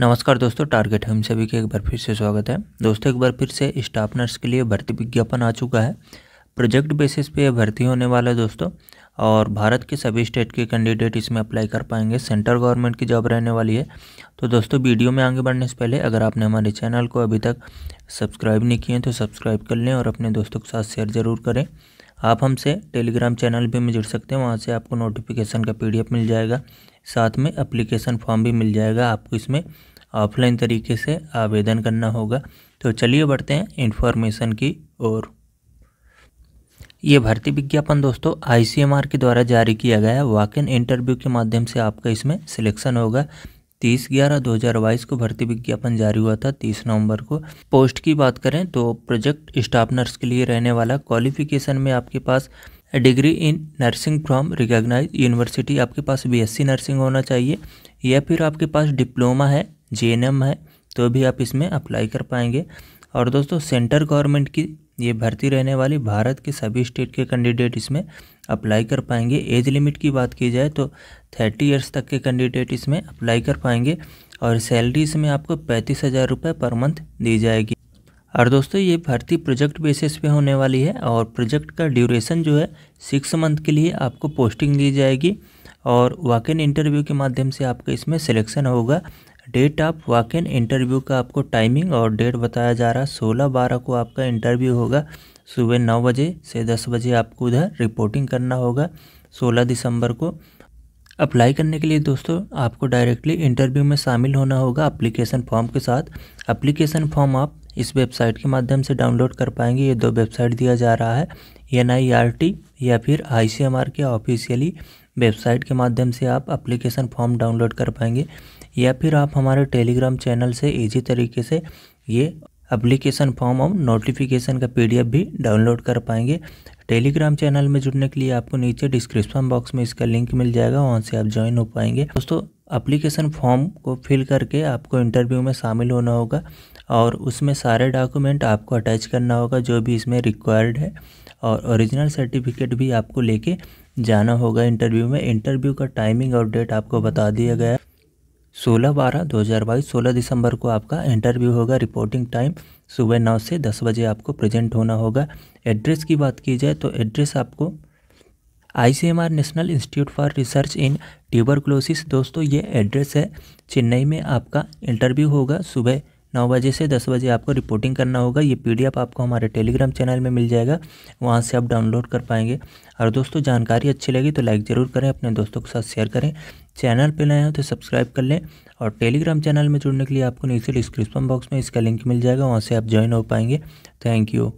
नमस्कार दोस्तों टारगेट हम सभी के एक बार फिर से स्वागत है दोस्तों एक बार फिर से स्टाफनर्स के लिए भर्ती विज्ञापन आ चुका है प्रोजेक्ट बेसिस पे भर्ती होने वाला है दोस्तों और भारत के सभी स्टेट के कैंडिडेट इसमें अप्लाई कर पाएंगे सेंट्रल गवर्नमेंट की जॉब रहने वाली है तो दोस्तों वीडियो में आगे बढ़ने से पहले अगर आपने हमारे चैनल को अभी तक सब्सक्राइब नहीं किए तो सब्सक्राइब कर लें और अपने दोस्तों के साथ शेयर ज़रूर करें आप हमसे टेलीग्राम चैनल भी में जुड़ सकते हैं वहाँ से आपको नोटिफिकेशन का पी मिल जाएगा साथ में अप्लीकेशन फॉर्म भी मिल जाएगा आपको इसमें ऑफलाइन तरीके से आवेदन करना होगा तो चलिए बढ़ते हैं इन्फॉर्मेशन की ओर ये भर्ती विज्ञापन दोस्तों आईसीएमआर के द्वारा जारी किया गया है वाक इन इंटरव्यू के माध्यम से आपका इसमें सिलेक्शन होगा तीस ग्यारह दो हज़ार बाईस को भर्ती विज्ञापन जारी हुआ था तीस नवंबर को पोस्ट की बात करें तो प्रोजेक्ट स्टाफ नर्स के लिए रहने वाला क्वालिफिकेशन में आपके पास degree in nursing from recognise university आपके पास बीएससी नर्सिंग होना चाहिए या फिर आपके पास डिप्लोमा है जे है तो भी आप इसमें अप्लाई कर पाएंगे और दोस्तों सेंटर गवर्नमेंट की ये भर्ती रहने वाली भारत के सभी स्टेट के कैंडिडेट इसमें अप्लाई कर पाएंगे एज लिमिट की बात की जाए तो थर्टी ईयर्स तक के कैंडिडेट इसमें अप्लाई कर पाएंगे और सैलरी इसमें आपको पैंतीस हज़ार रुपये पर मंथ दी जाएगी और दोस्तों ये भर्ती प्रोजेक्ट बेसिस पे होने वाली है और प्रोजेक्ट का ड्यूरेशन जो है सिक्स मंथ के लिए आपको पोस्टिंग दी जाएगी और इन इंटरव्यू के माध्यम से आपका इसमें सिलेक्शन होगा date of walk in interview का आपको टाइमिंग और डेट बताया जा रहा है सोलह बारह को आपका इंटरव्यू होगा सुबह नौ बजे से दस बजे आपको उधर रिपोर्टिंग करना होगा सोलह दिसंबर को अप्लाई करने के लिए दोस्तों आपको डायरेक्टली इंटरव्यू में शामिल होना होगा अप्लीकेशन फॉर्म के साथ अप्लीकेशन फॉर्म आप इस वेबसाइट के माध्यम से डाउनलोड कर पाएंगे ये दो वेबसाइट दिया जा रहा है एन आई आर टी या फिर आई सी एम आर के ऑफिशियली वेबसाइट के माध्यम से आप अप्लीकेशन फॉर्म डाउनलोड कर पाएंगे या फिर आप हमारे टेलीग्राम चैनल से ईजी तरीके से ये अप्लीकेशन फॉर्म और नोटिफिकेशन का पी भी डाउनलोड कर पाएंगे टेलीग्राम चैनल में जुड़ने के लिए आपको नीचे डिस्क्रिप्शन बॉक्स में इसका लिंक मिल जाएगा वहाँ से आप ज्वाइन हो पाएंगे दोस्तों अप्लीकेशन फॉर्म को फिल करके आपको इंटरव्यू में शामिल होना होगा और उसमें सारे डॉक्यूमेंट आपको अटैच करना होगा जो भी इसमें रिक्वायर्ड है और ओरिजिनल सर्टिफिकेट भी आपको लेके जाना होगा इंटरव्यू में इंटरव्यू का टाइमिंग और डेट आपको बता दिया गया सोलह बारह दो हज़ार बाईस सोलह दिसंबर को आपका इंटरव्यू होगा रिपोर्टिंग टाइम सुबह नौ से दस बजे आपको प्रेजेंट होना होगा एड्रेस की बात की जाए तो एड्रेस आपको I C M R National Institute for Research in Tuberculosis दोस्तों ये एड्रेस है चेन्नई में आपका इंटरव्यू होगा सुबह नौ बजे से दस बजे आपको रिपोर्टिंग करना होगा ये पीडीएफ आपको हमारे टेलीग्राम चैनल में मिल जाएगा वहाँ से आप डाउनलोड कर पाएंगे और दोस्तों जानकारी अच्छी लगी तो लाइक ज़रूर करें अपने दोस्तों के साथ शेयर करें चैनल पर नए हो तो सब्सक्राइब कर लें और टेलीग्राम चैनल में जुड़ने के लिए आपको नीचे डिस्क्रिप्शन बॉक्स में इसका लिंक मिल जाएगा वहाँ से आप ज्वाइन हो पाएंगे थैंक यू